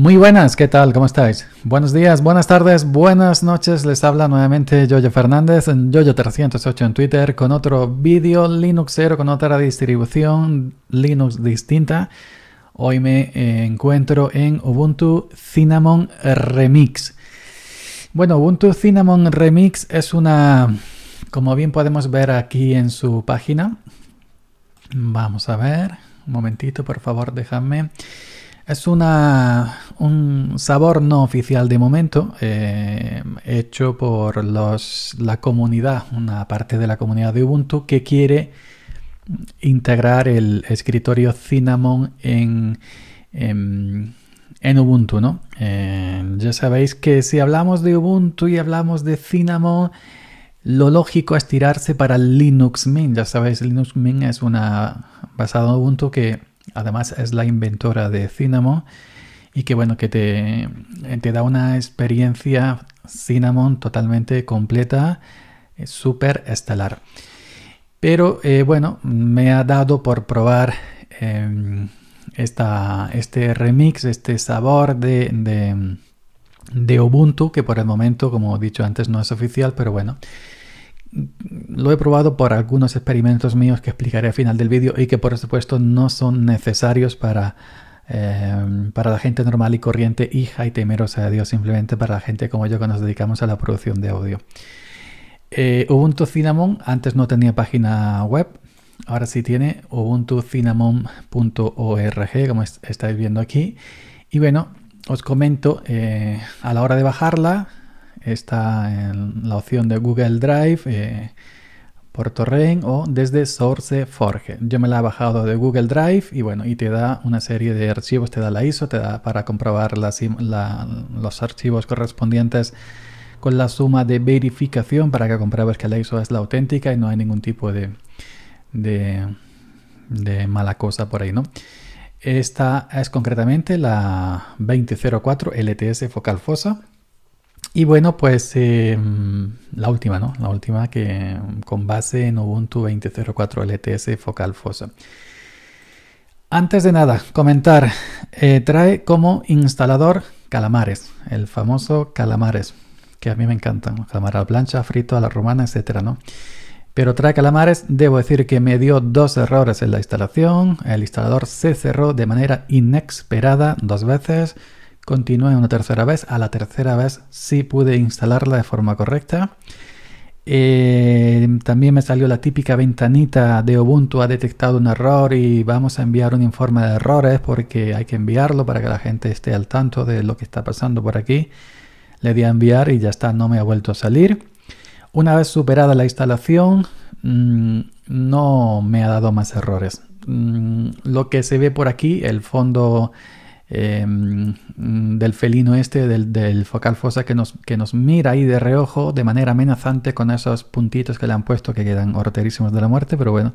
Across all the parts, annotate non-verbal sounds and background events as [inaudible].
Muy buenas, ¿qué tal? ¿Cómo estáis? Buenos días, buenas tardes, buenas noches. Les habla nuevamente Jojo Fernández en Yoyo308 en Twitter con otro vídeo 0, con otra distribución Linux distinta. Hoy me eh, encuentro en Ubuntu Cinnamon Remix. Bueno, Ubuntu Cinnamon Remix es una, como bien podemos ver aquí en su página. Vamos a ver, un momentito, por favor, déjame. Es una, un sabor no oficial de momento, eh, hecho por los, la comunidad, una parte de la comunidad de Ubuntu que quiere integrar el escritorio Cinnamon en, em, en, Ubuntu. ¿no? Eh, ya sabéis que si hablamos de Ubuntu y hablamos de Cinnamon, lo lógico es tirarse para Linux Mint. Ya sabéis, Linux Mint es una basada en Ubuntu que Además es la inventora de Cinnamon y que bueno, que te, da una experiencia Cinnamon totalmente completa, eh, súper estelar. Pero eh, bueno, me ha dado por probar em, este remix, este sabor de, de Ubuntu, que por el momento, como he dicho antes, no es oficial, pero bueno, lo he probado por algunos experimentos míos que explicaré al final del vídeo y que por supuesto no son necesarios para, eh, la gente normal y corriente, hija y temerosa de Dios, simplemente para la gente como yo que nos dedicamos a la producción de audio. Eh, Ubuntu Cinnamon antes no tenía página web, ahora sí tiene ubuntu-cinnamon.org, como estáis viendo aquí. Y bueno, os comento, eh, a la hora de bajarla, está en la opción de Google Drive, eh, por torrent o desde SourceForge. Yo me la he bajado de Google Drive y bueno, y te da una serie de archivos, te da la ISO, te da para comprobar los archivos correspondientes con la suma de verificación para que compruebes que la ISO es la auténtica y no hay ningún tipo de, de, mala cosa por ahí, ¿no? Esta es concretamente la 2004 LTS focal fosa y bueno, pues em, la última, ¿no? La última que em, con base en Ubuntu 20.04 LTS Focal Fossa. Antes de nada, comentar, eh, trae como instalador calamares, el famoso calamares, que a mí me encantan, calamar a plancha, frito, a la romana, etcétera, ¿no? Pero trae calamares, debo decir que me dio dos errores en la instalación, el instalador se cerró de manera inesperada dos veces, Continué una tercera vez. A la tercera vez sí pude instalarla de forma correcta. Eh, también me salió la típica ventanita de Ubuntu ha detectado un error y vamos a enviar un informe de errores porque hay que enviarlo para que la gente esté al tanto de lo que está pasando por aquí. Le di a enviar y ya está, no me ha vuelto a salir. Una vez superada la instalación, mm, no me ha dado más errores. Mm, lo que se ve por aquí, el fondo Em, del felino este, del, focal fosa que nos, que nos mira ahí de reojo de manera amenazante con esos puntitos que le han puesto que quedan horterísimos de la muerte, pero bueno,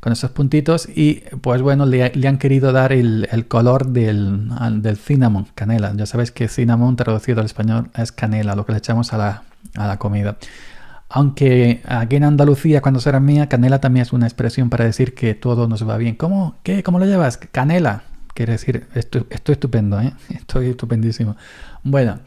con esos puntitos y pues bueno, le, han querido dar el, color del, del, cinnamon, canela. Ya sabéis que cinnamon traducido al español es canela, lo que le echamos a la, a la comida. Aunque aquí en Andalucía, cuando será mía, canela también es una expresión para decir que todo nos va bien. ¿Cómo? ¿Qué? ¿Cómo lo llevas? Canela. Quiere decir, estoy estupendo, ¿eh? Estoy estupendísimo. Bueno,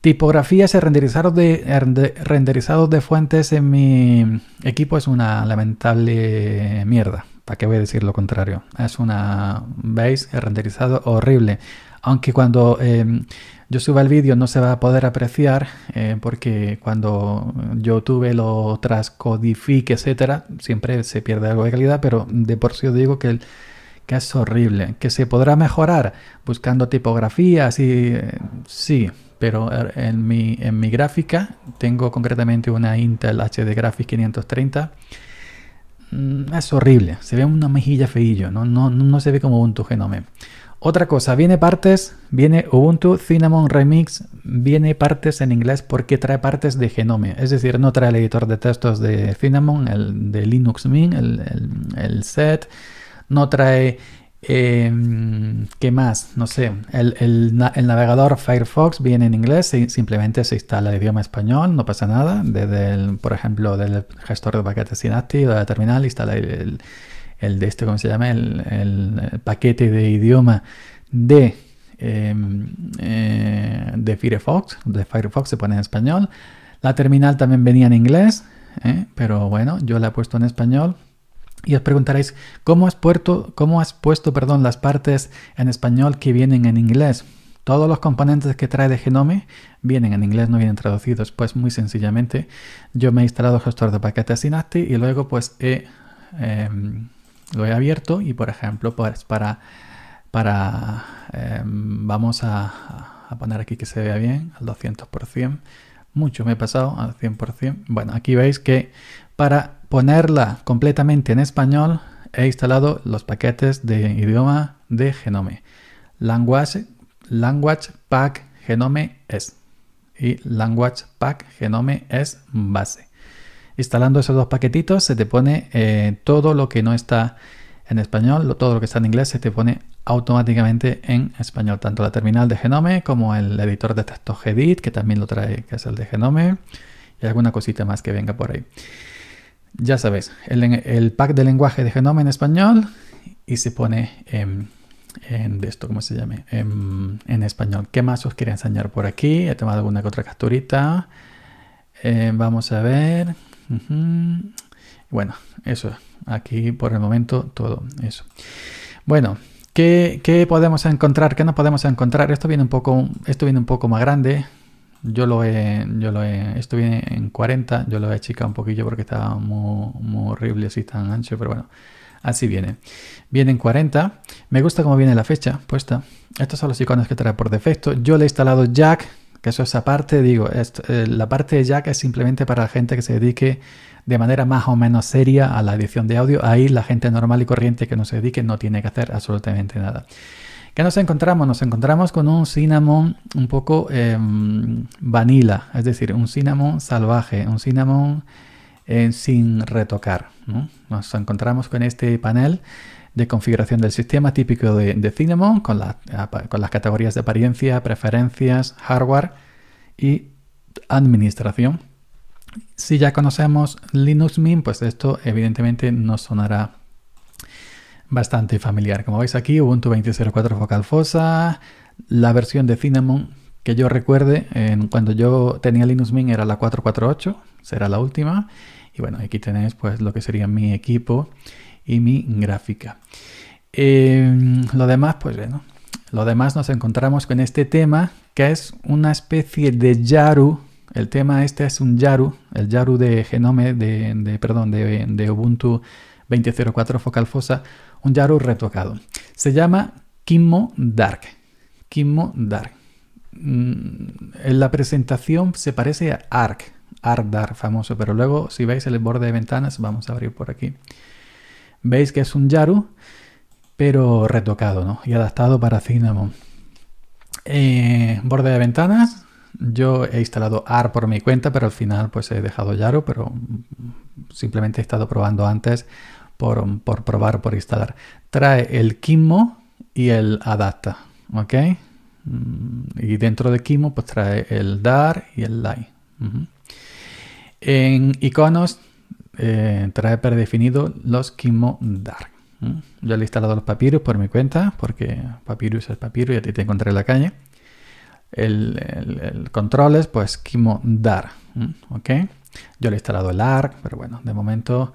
tipografías y renderizados de, fuentes en mi equipo es una lamentable mierda. ¿Para qué voy a decir lo contrario? Es una, ¿veis? El renderizado horrible. Aunque cuando em, yo suba el vídeo no se va a poder apreciar eh, porque cuando YouTube lo trascodifique etcétera, siempre se pierde algo de calidad, pero de por sí os digo que el que es horrible, que se podrá mejorar buscando tipografías y eh, sí, pero eh, en mi, en mi gráfica tengo concretamente una Intel HD Graphics 530. Mm, es horrible, se ve una mejilla feillo, no, no, no se ve como Ubuntu Genome. Otra cosa, viene partes, viene Ubuntu Cinnamon Remix, viene partes en inglés porque trae partes de Genome. Es decir, no trae el editor de textos de Cinnamon, el de Linux Mint, el, el, el set, no trae, em, ¿qué más? No sé, el, navegador Firefox viene en inglés, simplemente se instala el idioma español, no pasa nada. Desde, el, por ejemplo, del gestor de paquetes Synaptic de la terminal, instala el, de este, ¿cómo se llama? el paquete de idioma de em, eh, de Firefox, de Firefox se pone en español. La terminal también venía en inglés, ¿eh? pero bueno, yo la he puesto en español y os preguntaréis, ¿cómo has, puerto, cómo has puesto perdón, las partes en español que vienen en inglés? Todos los componentes que trae de Genome vienen en inglés, no vienen traducidos. Pues muy sencillamente, yo me he instalado el gestor de paquetes Synaptic y luego pues em, lo he abierto y por ejemplo pues para, para em, vamos a, a, poner aquí que se vea bien al 200%. Mucho me he pasado al 100%. Bueno, aquí veis que para ponerla completamente en español, he instalado los paquetes de idioma de Genome. Language, Language Pack Genome es y Language Pack Genome es base. Instalando esos dos paquetitos se te pone eh, todo lo que no está en español, todo lo que está en inglés se te pone automáticamente en español, tanto la terminal de Genome como el editor de texto Gedit, que también lo trae, que es el de Genome, y alguna cosita más que venga por ahí ya sabéis, el, pack de lenguaje de genoma en español y se pone en, esto, ¿cómo se llame? Em, en, español. ¿Qué más os quería enseñar por aquí? He tomado alguna que otra capturita. Eh, vamos a ver. Bueno, eso. Aquí por el momento todo eso. Bueno, ¿qué, podemos encontrar? ¿Qué no podemos encontrar? Esto viene un poco, esto viene un poco más grande. Yo lo he, yo lo en 40, yo lo he achicado un poquillo porque estaba muy, muy horrible así tan ancho, pero bueno, así viene. Viene en 40, me gusta cómo viene la fecha puesta. Estos son los iconos que trae por defecto. Yo le he instalado Jack, que eso es aparte, digo, eh, la parte de Jack es simplemente para la gente que se dedique de manera más o menos seria a la edición de audio. Ahí la gente normal y corriente que no se dedique no tiene que hacer absolutamente nada. ¿Qué nos encontramos? Nos encontramos con un cinnamon un poco eh, vanilla, es decir, un cinnamon salvaje, un cinnamon eh, sin retocar. Nos encontramos con este panel de configuración del sistema típico de, Cinnamon, con, con las categorías de apariencia, preferencias, hardware y administración. Si ya conocemos Linux Mint, pues esto evidentemente nos sonará bastante familiar. Como veis aquí, Ubuntu 20.04 Focal Fossa, la versión de Cinnamon que yo recuerde, en, cuando yo tenía Linux Mint era la 448, será la última. Y bueno, aquí tenéis pues lo que sería mi equipo y mi gráfica. Em, lo demás, pues bueno, lo demás nos encontramos con este tema que es una especie de Yaru. El tema este es un Yaru, el Yaru de Genome, de, perdón, de, de Ubuntu 20.04 Focal Fossa, un Yaru retocado. Se llama Kimmo Dark. Kimmo Dark. Mm, en la presentación se parece a Arc, Arc Dark famoso, pero luego si veis el borde de ventanas, vamos a abrir por aquí. Veis que es un Yaru, pero retocado ¿no? y adaptado para Cinnamon. Eh, borde de ventanas, yo he instalado AR por mi cuenta, pero al final pues he dejado Yaru. pero simplemente he estado probando antes por, probar, por instalar. Trae el Kimo y el Adapta, ¿ok? Mm, y dentro de Kimo pues trae el Dar y el Lai. En iconos eh, trae predefinido los Kimo Dar. Yo le he instalado los Papyrus por mi cuenta, porque Papyrus es Papyrus y a ti te encontré en la calle. El, control es pues Kimo Dar, ¿ok? Yo le he instalado el ARC, pero bueno, de momento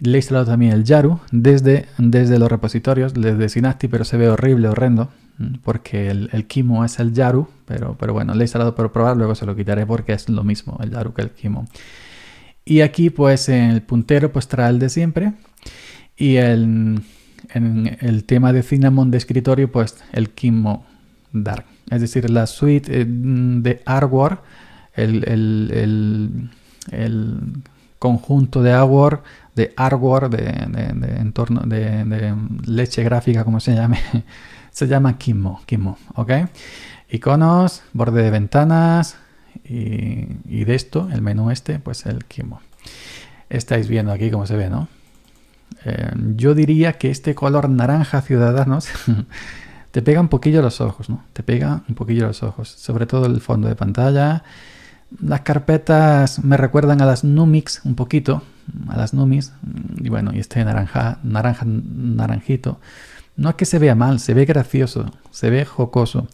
le he instalado también el Yaru desde, desde los repositorios, desde Synaptic, pero se ve horrible, horrendo, mm, porque el, Kimo es el Yaru, pero, pero bueno, le he instalado para probar, luego se lo quitaré porque es lo mismo el Yaru que el Kimo. Y aquí pues en el puntero pues trae el de siempre y en el tema de Cinnamon de escritorio pues el Kimo Dark. Es decir, la suite eh, mm, de hardware, el, conjunto de hardware de hardware, de, entorno, de, leche gráfica, como se llame, [laughs] se llama Kimo, Kimo, ¿ok? Iconos, borde de ventanas y, y de esto, el menú este, pues el Kimo. Estáis viendo aquí cómo se ve, ¿no? Eh, yo diría que este color naranja ciudadanos [laughs] te pega un poquillo los ojos, ¿no? Te pega un poquillo los ojos, sobre todo el fondo de pantalla. Las carpetas me recuerdan a las Numix un poquito, a las numis, y bueno, y este naranja, naranja, naranjito, no es que se vea mal, se ve gracioso, se ve jocoso,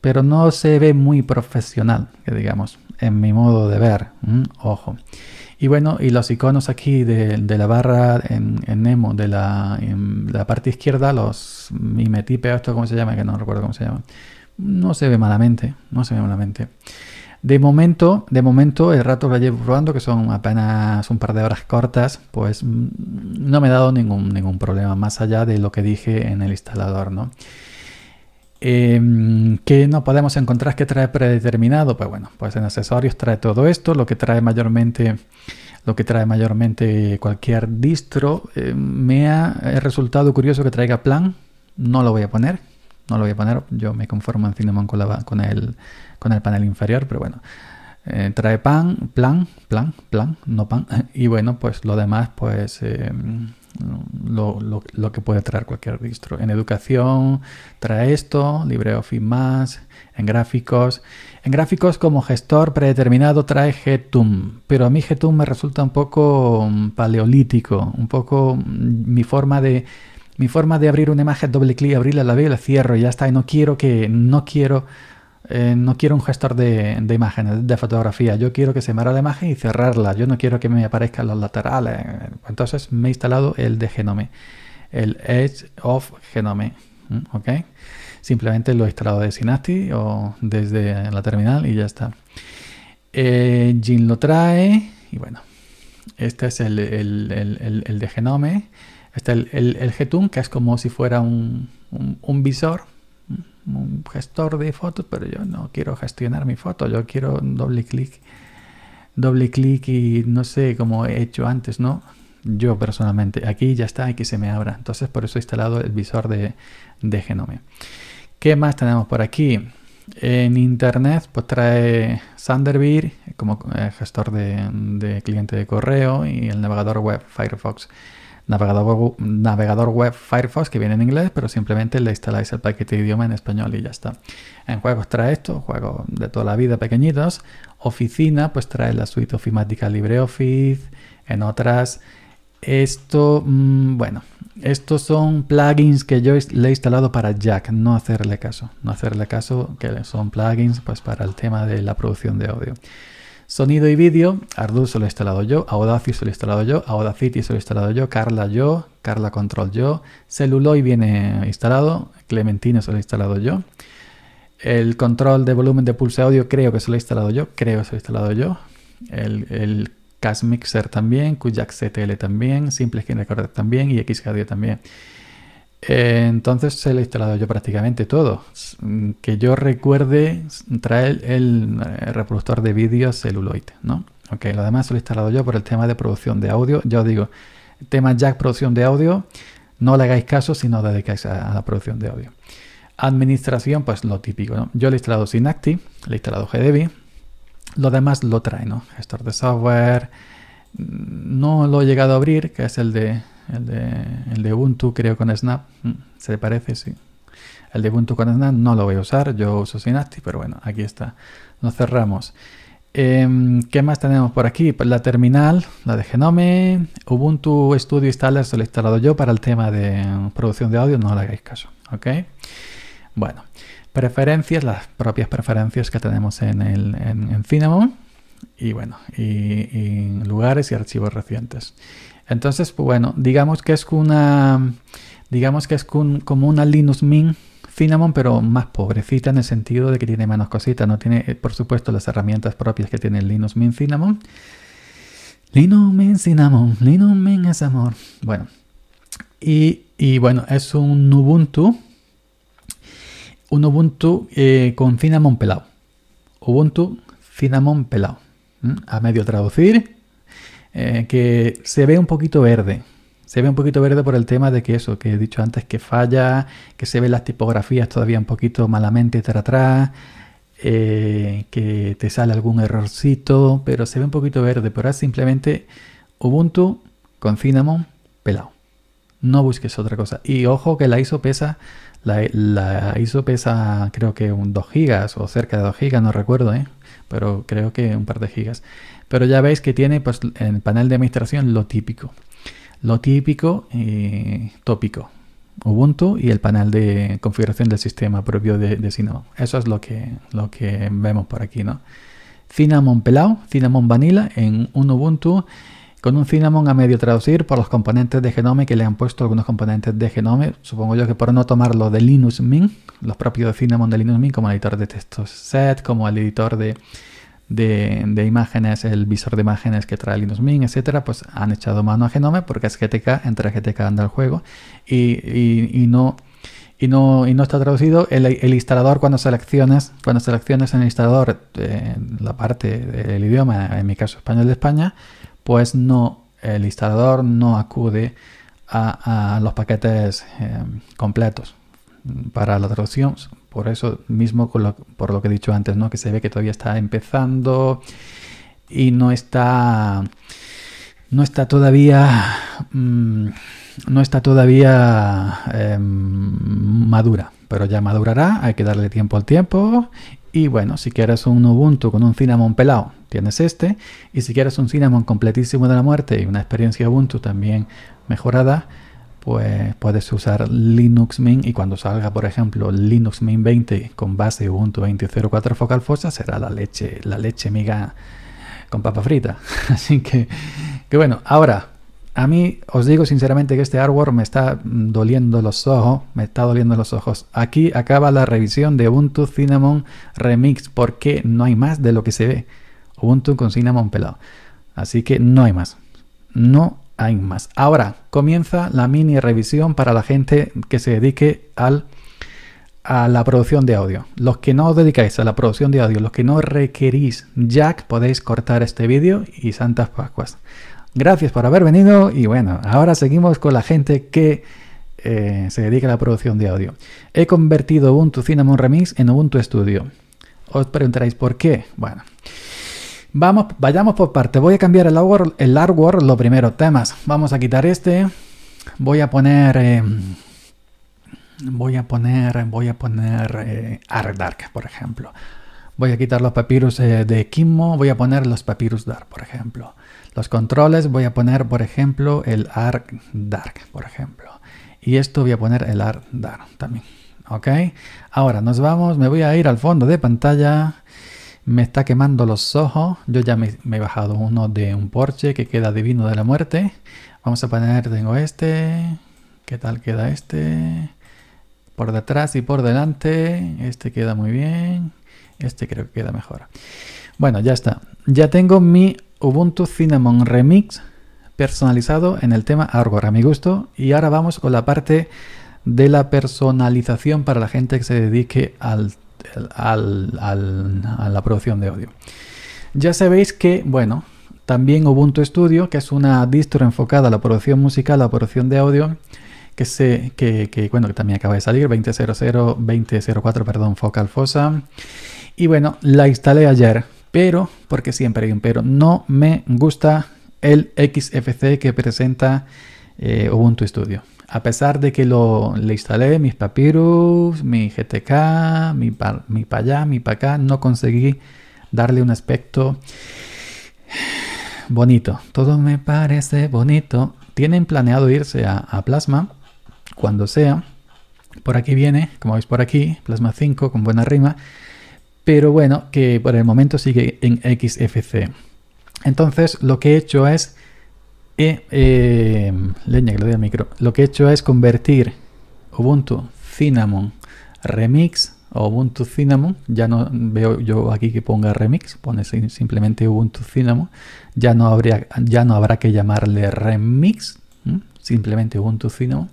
pero no se ve muy profesional, que digamos, en mi modo de ver, ojo. Y bueno, y los iconos aquí de, la barra en, Nemo, de la, la, parte izquierda, los mimetipe, esto cómo se llama, que no recuerdo cómo se llama, no se ve malamente, no se ve malamente. De momento, de momento, el rato lo llevo probando, que son apenas un par de horas cortas, pues mm, no me ha dado ningún, ningún problema, más allá de lo que dije en el instalador, ¿no? Em, ¿Qué no podemos encontrar que trae predeterminado? Pues bueno, pues en accesorios trae todo esto, lo que trae mayormente, lo que trae mayormente cualquier distro. Em, me ha eh, resultado curioso que traiga plan, no lo voy a poner, no lo voy a poner, yo me conformo en Cinnamon con, la, con el con el panel inferior, pero bueno. Eh, trae pan, plan, plan, plan, no pan. [laughs] Y bueno, pues lo demás, pues eh, lo, que puede traer cualquier registro. En educación trae esto, LibreOffice más, en gráficos. En gráficos como gestor predeterminado trae Getum, pero a mí Getum me resulta un poco mm, paleolítico, un poco mm, mi forma de... Mi forma de abrir una imagen, doble clic, abrirla, la veo y la cierro, y ya está. Y no quiero que, no quiero eh, no quiero un gestor de, imágenes, de fotografía. Yo quiero que se me haga la imagen y cerrarla. Yo no quiero que me aparezcan los laterales. Entonces me he instalado el de Genome, el Edge of Genome. ¿Ok? Simplemente lo he instalado de Synaptic o desde la terminal y ya está. Eh, Jin lo trae y bueno, este es el, de Genome. Este es el, el, que es como si fuera un visor un gestor de fotos, pero yo no quiero gestionar mi foto, yo quiero doble clic, doble clic y no sé, cómo he hecho antes, ¿no? Yo personalmente, aquí ya está, aquí se me abra. Entonces por eso he instalado el visor de, de Genome. ¿Qué más tenemos por aquí? En internet, pues trae Thunderbird como eh, gestor de, de cliente de correo y el navegador web Firefox navegador, web Firefox que viene en inglés, pero simplemente le instaláis el paquete de idioma en español y ya está. En juegos trae esto, juegos de toda la vida pequeñitos. Oficina, pues trae la suite ofimática LibreOffice. En otras, esto, mm, bueno, estos son plugins que yo le he instalado para Jack, no hacerle caso, no hacerle caso que son plugins pues para el tema de la producción de audio. Sonido y vídeo, Ardu lo he instalado yo, Audacity lo he instalado yo, Audacity lo he instalado yo, Carla yo, Carla Control yo, y viene instalado, Clementino se lo he instalado yo. El control de volumen de pulse audio creo que se lo he instalado yo, creo que se lo he instalado yo. El, el Mixer también, Kujak CTL también, Simple Skin Recorder también y Xaudio también. Eh, entonces se lo he instalado yo prácticamente todo. Mm, que yo recuerde, trae el eh, reproductor de vídeo celuloid, ¿no? lo demás se lo he instalado yo por el tema de producción de audio. Ya os digo, tema jack producción de audio, no le hagáis caso si no dedicáis a, la producción de audio. Administración, pues lo típico, Yo le he instalado Synacti, le he instalado GDB, lo demás lo trae, ¿no? Gestor de software, mm, no lo he llegado a abrir, que es el de el de, Ubuntu creo con Snap, mm, se parece, sí. El de Ubuntu con Snap no lo voy a usar, yo uso Synaptic, pero bueno, aquí está. Nos cerramos. Em, ¿Qué más tenemos por aquí? la terminal, la de Genome, Ubuntu Studio Installer, lo he instalado yo para el tema de producción de audio, no le hagáis caso, Bueno, preferencias, las propias preferencias que tenemos en, el, y bueno, y lugares y archivos recientes. Entonces, pues, bueno, digamos que es una, digamos que es como una Linux Mint Cinnamon, pero más pobrecita en el sentido de que tiene menos cositas. No tiene, eh, por supuesto, las herramientas propias que tiene Linux Mint Cinnamon. Linux Mint Cinnamon, Linux Mint es amor. Bueno, y, bueno, es un Ubuntu, un Ubuntu eh, con Cinnamon pelado. Ubuntu Cinnamon pelado. A medio traducir, eh, que se ve un poquito verde. Se ve un poquito verde por el tema de que eso, que he dicho antes, que falla, que se ven las tipografías todavía un poquito malamente tras atrás, eh, que te sale algún errorcito, pero se ve un poquito verde. Pero es simplemente Ubuntu con Cinnamon pelado. No busques otra cosa. Y ojo que la ISO pesa, la, ISO pesa creo que un 2 GB o cerca de 2 GB, no recuerdo, ¿eh? pero creo que un par de gigas. Pero ya veis que tiene pues, en el panel de administración lo típico. Lo típico y eh, tópico. Ubuntu y el panel de configuración del sistema propio de, de Cinnamon. Eso es lo que, lo que vemos por aquí, ¿no? Cinnamon pelado, Cinnamon Vanilla en un Ubuntu con un cinnamon a medio traducir por los componentes de genome que le han puesto algunos componentes de genome. Supongo yo que por no tomarlo de Linux Mint, los propios cinnamon de Linux Mint, como el editor de textos set, como el editor de, imágenes, el visor de imágenes que trae Linux Mint, etcétera, pues han echado mano a genome porque es GTK, entre GTK anda el juego y, y, no. Y no, y no, está traducido. El, instalador, cuando selecciones cuando selecciones en el instalador eh, la parte del idioma, en mi caso español de España, pues no, el instalador no acude a, los paquetes em, completos para la traducción. Por eso mismo, por lo que he dicho antes, ¿no? que se ve que todavía está empezando y no está, no está todavía, mm, no está todavía em, madura. Pero ya madurará, hay que darle tiempo al tiempo. Y bueno, si quieres un Ubuntu con un Cinnamon pelado tienes este. Y si quieres un cinnamon completísimo de la muerte y una experiencia Ubuntu también mejorada, pues puedes usar Linux Mint y cuando salga, por ejemplo, Linux Mint 20 con base Ubuntu 20.04 Focal Fossa será la leche, la leche miga con papa frita. [laughs] Así que, que bueno, ahora a mí os digo sinceramente que este hardware me está mm, doliendo los ojos, me está doliendo los ojos. Aquí acaba la revisión de Ubuntu Cinnamon Remix porque no hay más de lo que se ve. Ubuntu con Cinnamon pelado. Así que no hay más. No hay más. Ahora comienza la mini revisión para la gente que se dedique al, a la producción de audio. Los que no os dedicáis a la producción de audio, los que no requerís jack, podéis cortar este vídeo y santas pascuas. Gracias por haber venido y bueno, ahora seguimos con la gente que eh, se dedica a la producción de audio. He convertido Ubuntu Cinnamon Remix en Ubuntu Studio. Os preguntaréis por qué. Bueno. Vamos, vayamos por parte. Voy a cambiar el artwork, el lo primero, temas. Vamos a quitar este. Voy a poner... Eh, voy a poner... Voy a poner... Eh, Dark, por ejemplo. Voy a quitar los papyrus eh, de Kimmo. Voy a poner los papyrus Dark, por ejemplo. Los controles voy a poner, por ejemplo, el Arc Dark, por ejemplo. Y esto voy a poner el Arc Dark también. ¿Ok? Ahora nos vamos. Me voy a ir al fondo de pantalla. Me está quemando los ojos. Yo ya me, he bajado uno de un Porsche que queda divino de la muerte. Vamos a poner, tengo este. ¿Qué tal queda este? Por detrás y por delante. Este queda muy bien. Este creo que queda mejor. Bueno, ya está. Ya tengo mi Ubuntu Cinnamon Remix personalizado en el tema Argor a mi gusto. Y ahora vamos con la parte de la personalización para la gente que se dedique al a la producción de audio. Ya sabéis que, bueno, también Ubuntu Studio, que es una distro enfocada a la producción musical, a la producción de audio, que, sé que, bueno, que también acaba de salir, 20.00, 20.04, perdón, Focal Fossa. Y bueno, la instalé ayer, pero, porque siempre hay un pero, no me gusta el XFC que presenta eh, Ubuntu Studio a pesar de que lo, le instalé mis papyrus, mi GTK, mi para mi pa allá, mi para acá, no conseguí darle un aspecto bonito. Todo me parece bonito. Tienen planeado irse a, a Plasma cuando sea. Por aquí viene, como veis por aquí, Plasma 5 con buena rima. Pero bueno, que por el momento sigue en XFC. Entonces lo que he hecho es y eh, micro. Lo que he hecho es convertir Ubuntu Cinnamon Remix o Ubuntu Cinnamon. Ya no veo yo aquí que ponga Remix, pone simplemente Ubuntu Cinnamon. Ya no, ya no habrá que llamarle Remix, simplemente Ubuntu Cinnamon.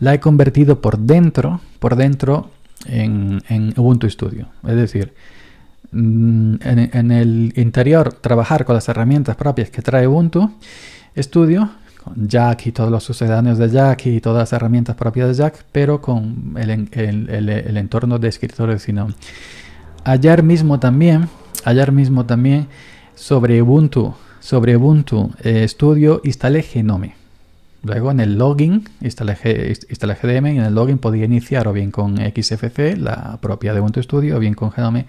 La he convertido por dentro, por dentro en, Ubuntu Studio. Es decir, mm, en, en el interior trabajar con las herramientas propias que trae Ubuntu estudio, con Jack y todos los sucedáneos de Jack y todas las herramientas propias de Jack, pero con el, entorno de escritores sino Ayer mismo también, ayer mismo también, sobre Ubuntu, sobre Ubuntu eh, Studio instalé Genome. Luego en el login, instalé, GDM y en el login podía iniciar o bien con XFC, la propia de Ubuntu Studio, o bien con Genome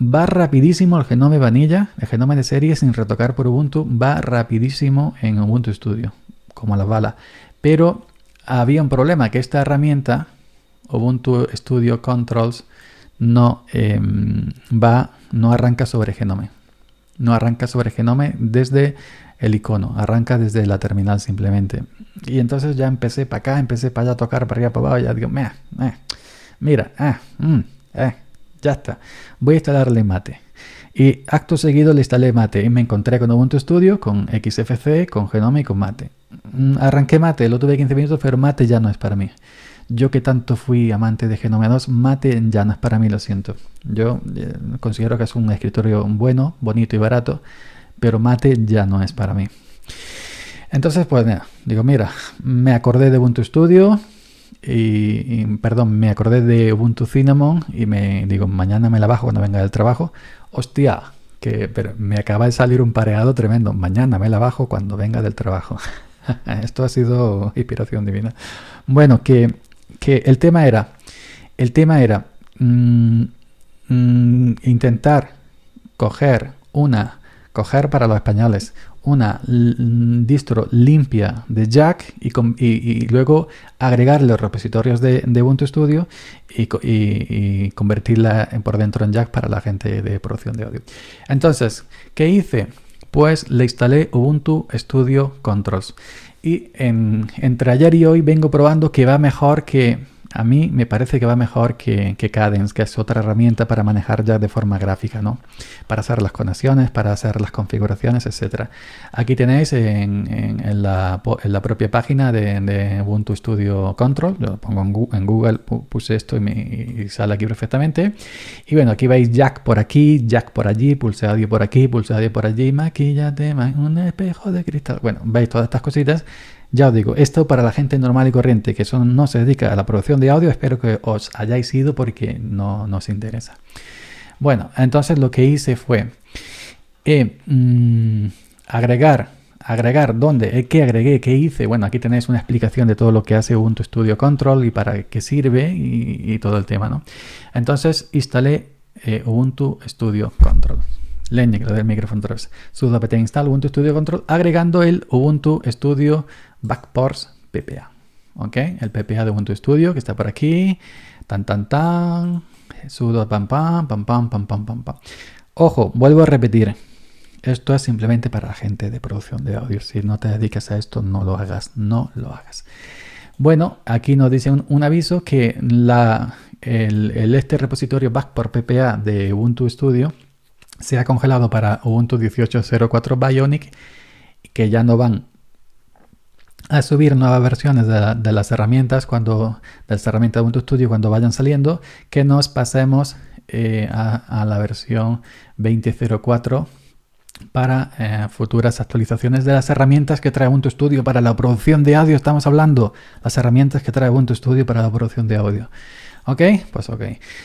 va rapidísimo el genoma vanilla, el genoma de serie sin retocar por Ubuntu, va rapidísimo en Ubuntu Studio, como la bala. Pero había un problema, que esta herramienta, Ubuntu Studio Controls, no em, va, no arranca sobre genome. No arranca sobre genome desde el icono, arranca desde la terminal simplemente. Y entonces ya empecé para acá, empecé para allá a tocar para arriba, para abajo, ya digo, meh, mira, ah, mm, eh, eh, ya está. Voy a instalarle mate. Y acto seguido le instalé mate y me encontré con Ubuntu Studio, con XFC, con Genome y con mate. Mm, arranqué mate, lo tuve 15 minutos, pero mate ya no es para mí. Yo que tanto fui amante de Genome 2, mate ya no es para mí, lo siento. Yo eh, considero que es un escritorio bueno, bonito y barato, pero mate ya no es para mí. Entonces, pues mira, digo, mira, me acordé de Ubuntu Studio, y, perdón, me acordé de Ubuntu Cinnamon y me digo, mañana me la bajo cuando venga del trabajo. Hostia, que me acaba de salir un pareado tremendo. Mañana me la bajo cuando venga del trabajo. [laughs] Esto ha sido inspiración divina. Bueno, que, el tema era, el tema era mm, mm, intentar coger una, coger para los españoles, una distro limpia de Jack y, luego agregar los repositorios de, Ubuntu Studio y, convertirla por dentro en Jack para la gente de producción de audio. Entonces, ¿qué hice? Pues le instalé Ubuntu Studio Controls. Y entre ayer y hoy vengo probando que va mejor que a mí me parece que va mejor que, Cadence, que es otra herramienta para manejar ya de forma gráfica, ¿no? Para hacer las conexiones, para hacer las configuraciones, etc. Aquí tenéis en, la, propia página de, Ubuntu Studio Control, yo lo pongo en Google, puse esto y, me, sale aquí perfectamente. Y bueno, aquí veis Jack por aquí, Jack por allí, pulse audio por aquí, pulse por allí, maquillate, un espejo de cristal. Bueno, veis todas estas cositas ya os digo, esto para la gente normal y corriente que no se dedica a la producción de audio, espero que os hayáis ido porque no nos interesa. Bueno, entonces lo que hice fue eh, mm, agregar, agregar, ¿dónde? Eh, ¿Qué agregué? ¿Qué hice? Bueno, aquí tenéis una explicación de todo lo que hace Ubuntu Studio Control y para qué sirve y, todo el tema, ¿no? Entonces instalé eh, Ubuntu Studio Control. Le del micrófono otra vez. sudo apt install Ubuntu Studio Control agregando el Ubuntu Studio Backports PPA. ¿Ok? El PPA de Ubuntu Studio que está por aquí. Tan, tan, tan. sudo pam, pam, pam, pam, pam, pam, pam, Ojo, vuelvo a repetir. Esto es simplemente para la gente de producción de audio. Si no te dedicas a esto, no lo hagas. No lo hagas. Bueno, aquí nos dice un, aviso que la, el, este repositorio Backport PPA de Ubuntu Studio se ha congelado para Ubuntu 18.04 Bionic, que ya no van a subir nuevas versiones de, las herramientas cuando de las herramientas de Ubuntu Studio cuando vayan saliendo, que nos pasemos eh, a, la versión 20.04 para eh, futuras actualizaciones de las herramientas que trae Ubuntu Studio para la producción de audio. Estamos hablando las herramientas que trae Ubuntu Studio para la producción de audio. ¿Ok? Pues ok.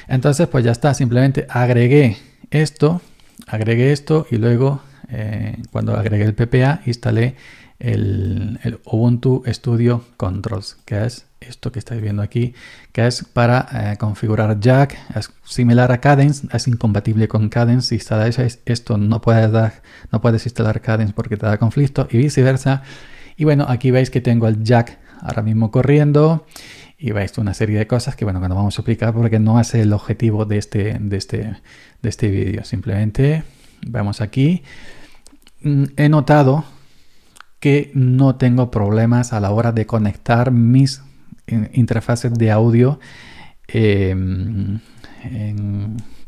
Entonces, pues ya está. Simplemente agregué esto agregué esto y luego eh, cuando agregué el PPA instalé el, Ubuntu Studio Controls, que es esto que estáis viendo aquí, que es para eh, configurar jack, es similar a Cadence, es incompatible con Cadence, si instaláis esto no puedes, no puedes instalar Cadence porque te da conflicto y viceversa. Y bueno, aquí veis que tengo el jack ahora mismo corriendo y veis una serie de cosas que, bueno, que no vamos a explicar porque no hace el objetivo de este, de este, de este vídeo. Simplemente vamos aquí. Mm, he notado que no tengo problemas a la hora de conectar mis eh, interfaces de audio eh,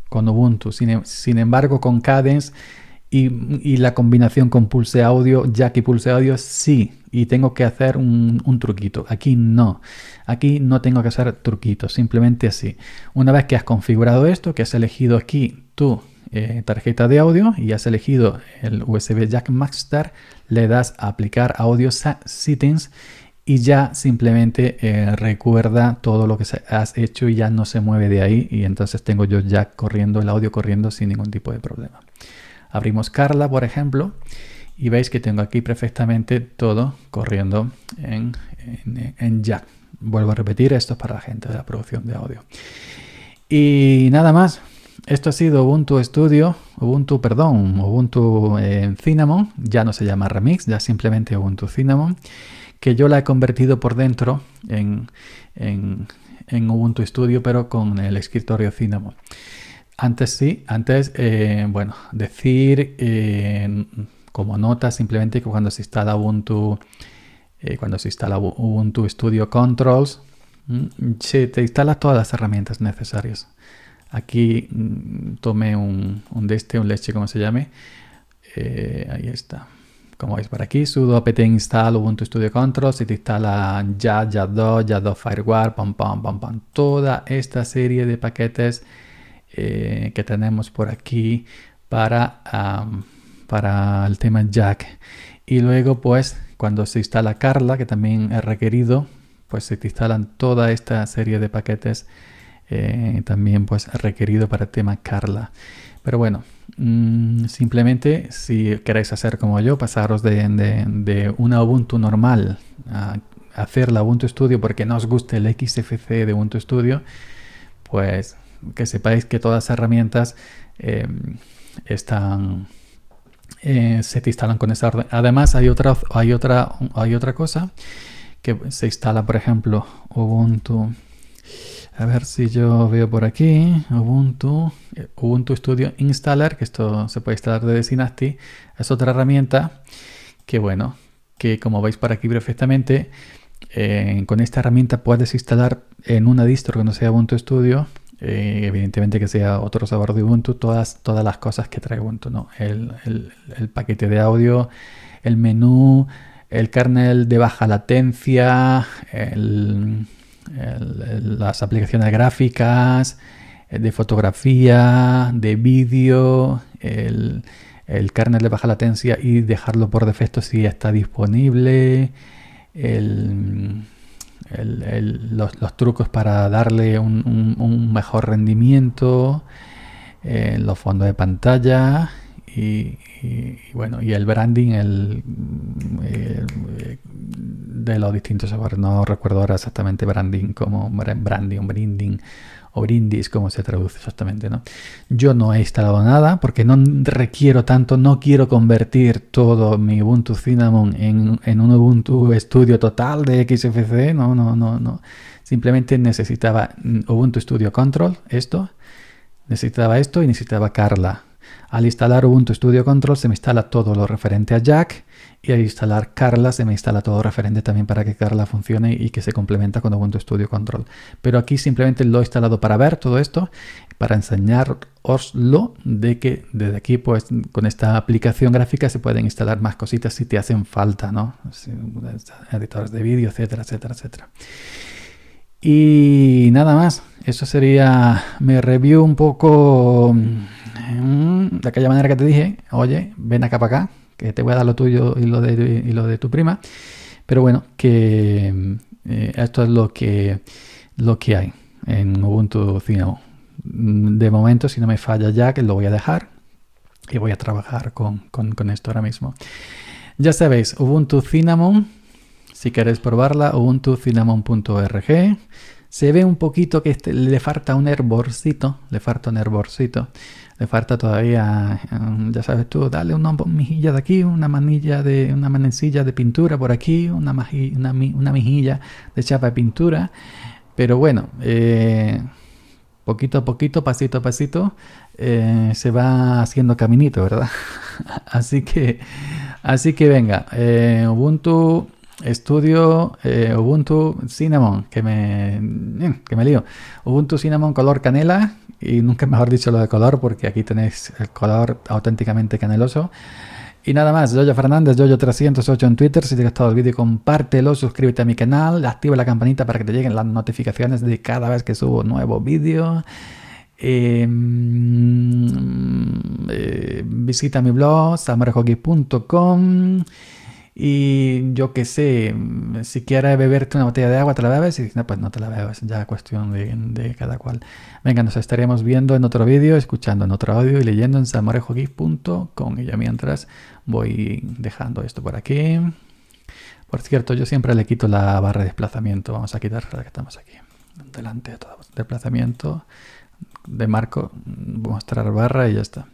con Ubuntu. Em, sin, embargo, con Cadence y, la combinación con Pulse Audio, Jack y Pulse Audio, sí. Y tengo que hacer un, truquito. Aquí no. Aquí no tengo que hacer truquitos, simplemente así. Una vez que has configurado esto, que has elegido aquí tu eh, tarjeta de audio y has elegido el USB Jack master, le das a aplicar audio settings y ya simplemente eh, recuerda todo lo que has hecho y ya no se mueve de ahí. Y entonces tengo yo Jack corriendo, el audio corriendo sin ningún tipo de problema. Abrimos Carla, por ejemplo, y veis que tengo aquí perfectamente todo corriendo en, en, Jack. Vuelvo a repetir, esto es para la gente de la producción de audio. Y nada más. Esto ha sido Ubuntu Studio, Ubuntu, perdón, Ubuntu en eh, Cinnamon, ya no se llama Remix, ya simplemente Ubuntu Cinnamon, que yo la he convertido por dentro en, en Ubuntu Studio, pero con el escritorio Cinnamon. Antes sí, antes, eh, bueno, decir eh, como nota simplemente que cuando se instala Ubuntu, eh, cuando se instala Ubuntu Studio Controls, mm, se te instala todas las herramientas necesarias. Aquí mm, tomé un, un de este, un leche, como se llame. ahí está. Como veis por aquí, sudo apt install Ubuntu Studio Controls y te instala ya, ya 2 ya 2 Firewall, pam, pam, pam, pam. Toda esta serie de paquetes eh, que tenemos por aquí para, para el tema Jack. Y luego, pues, cuando se instala Carla, que también es requerido, pues se te instalan toda esta serie de paquetes eh, también pues requerido para el tema Carla. Pero bueno, mm, simplemente si queréis hacer como yo, pasaros de, de, de una Ubuntu normal a hacer la Ubuntu Studio porque no os guste el XFC de Ubuntu Studio, pues que sepáis que todas las herramientas eh, están, eh, se te instalan con esa orden. Además, hay otra, hay, otra, hay otra cosa que se instala, por ejemplo, Ubuntu. A ver si yo veo por aquí, Ubuntu, eh, Ubuntu Studio Installer, que esto se puede instalar desde Synaptic, es otra herramienta que bueno, que como veis por aquí perfectamente, con esta herramienta puedes instalar en una distro que no sea Ubuntu Studio eh, evidentemente que sea otro sabor de Ubuntu, todas, todas las cosas que trae Ubuntu, ¿no? El, paquete de audio, el menú, el kernel de baja latencia, las aplicaciones gráficas, eh, de fotografía, de vídeo, el, el kernel de baja latencia y dejarlo por defecto si está disponible, el, el, los, trucos para darle un, un, mejor rendimiento, en eh, los fondos de pantalla y, y, bueno, y el branding el, eh, de los distintos sabores. No recuerdo ahora exactamente branding como branding, branding o brindis, como se traduce exactamente, ¿no? Yo no he instalado nada porque no requiero tanto, no quiero convertir todo mi Ubuntu Cinnamon en, en un Ubuntu Studio total de XFC, no, no, no, no. Simplemente necesitaba mm, Ubuntu Studio Control, esto, necesitaba esto y necesitaba Carla, al instalar Ubuntu Studio Control se me instala todo lo referente a Jack y al instalar Carla se me instala todo referente también para que Carla funcione y que se complementa con Ubuntu Studio Control. Pero aquí simplemente lo he instalado para ver todo esto, para enseñaroslo de que desde aquí pues con esta aplicación gráfica se pueden instalar más cositas si te hacen falta, ¿no? Editores de vídeo, etcétera, etcétera, etcétera. Y nada más, eso sería Me review un poco de aquella manera que te dije, oye, ven acá para acá, que te voy a dar lo tuyo y lo de, lo de tu prima. Pero bueno, que eh, esto es lo que, lo que hay en Ubuntu Cinnamon. De momento, si no me falla ya, que lo voy a dejar y voy a trabajar con, con, esto ahora mismo. Ya sabéis, Ubuntu Cinnamon, si queréis probarla, ubuntu-cinnamon.org. Se ve un poquito que este, le falta un hervorcito, le falta un hervorcito, le falta todavía, um, ya sabes tú, dale una mejilla de aquí, una manilla de, una manecilla de pintura por aquí, una, una, mejilla de chapa de pintura, pero bueno, eh, poquito a poquito, pasito a pasito, eh, se va haciendo caminito, ¿verdad? [laughs] así que, así que venga, eh, Ubuntu Estudio eh, Ubuntu Cinnamon, que me, eh, que me lío. Ubuntu Cinnamon color canela, y nunca mejor dicho lo de color, porque aquí tenéis el color auténticamente caneloso. Y nada más, yo Fernández, Yoyo308 en Twitter. Si te ha gustado el vídeo, compártelo, suscríbete a mi canal, activa la campanita para que te lleguen las notificaciones de cada vez que subo nuevo vídeo. Em, eh, visita mi blog, samarajogi.com y yo qué sé, mm, si quieres beberte una botella de agua, te la bebes y dices, no, pues no te la bebes, ya cuestión de, cada cual. Venga, nos estaremos viendo en otro vídeo, escuchando en otro audio y leyendo en punto Y ya mientras voy dejando esto por aquí. Por cierto, yo siempre le quito la barra de desplazamiento, vamos a quitarla que estamos aquí. Delante de todo desplazamiento, de marco, mostrar barra y ya está.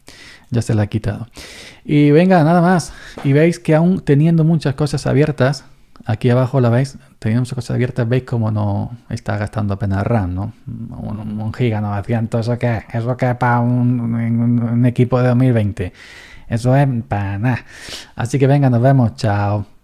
Ya se la ha quitado. Y venga, nada más. Y veis que aún teniendo muchas cosas abiertas, aquí abajo la veis, teniendo muchas cosas abiertas, veis como no está gastando apenas RAM, ¿no? Un, gigano giga, 900, ¿eso que ¿Eso qué para un, un equipo de 2020? Eso es para nada. Así que venga, nos vemos. Chao.